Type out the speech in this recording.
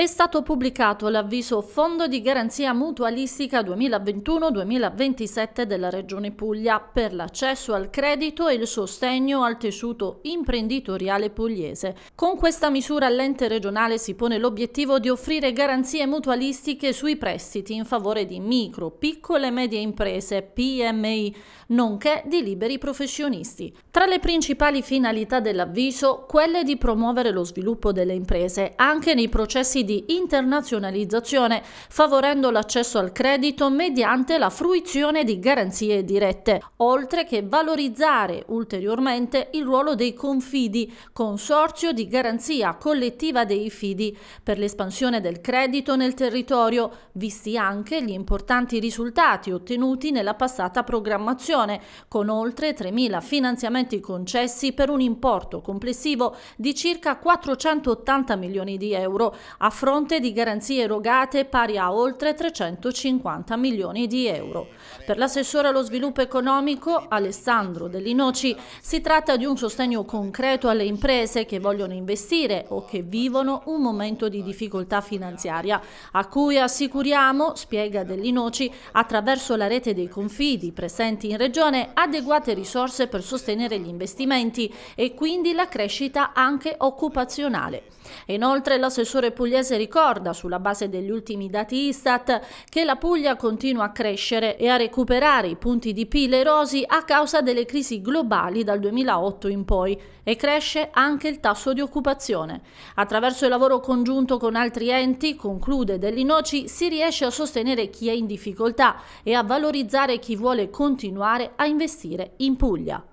è stato pubblicato l'avviso Fondo di garanzia mutualistica 2021-2027 della Regione Puglia per l'accesso al credito e il sostegno al tessuto imprenditoriale pugliese. Con questa misura l'ente regionale si pone l'obiettivo di offrire garanzie mutualistiche sui prestiti in favore di micro, piccole e medie imprese, PMI, nonché di liberi professionisti. Tra le principali finalità dell'avviso, quelle di promuovere lo sviluppo delle imprese anche nei processi di di internazionalizzazione, favorendo l'accesso al credito mediante la fruizione di garanzie dirette, oltre che valorizzare ulteriormente il ruolo dei confidi, consorzio di garanzia collettiva dei fidi, per l'espansione del credito nel territorio, visti anche gli importanti risultati ottenuti nella passata programmazione, con oltre 3.000 finanziamenti concessi per un importo complessivo di circa 480 milioni di euro, a fronte di garanzie erogate pari a oltre 350 milioni di euro. Per l'assessore allo sviluppo economico Alessandro Dell'Inoci si tratta di un sostegno concreto alle imprese che vogliono investire o che vivono un momento di difficoltà finanziaria, a cui assicuriamo, spiega Dell'Inoci, attraverso la rete dei confidi presenti in regione, adeguate risorse per sostenere gli investimenti e quindi la crescita anche occupazionale. Inoltre l'assessore Pugliese Pugliese ricorda, sulla base degli ultimi dati Istat, che la Puglia continua a crescere e a recuperare i punti di PIL erosi a causa delle crisi globali dal 2008 in poi e cresce anche il tasso di occupazione. Attraverso il lavoro congiunto con altri enti, conclude Dell'Inoci, si riesce a sostenere chi è in difficoltà e a valorizzare chi vuole continuare a investire in Puglia.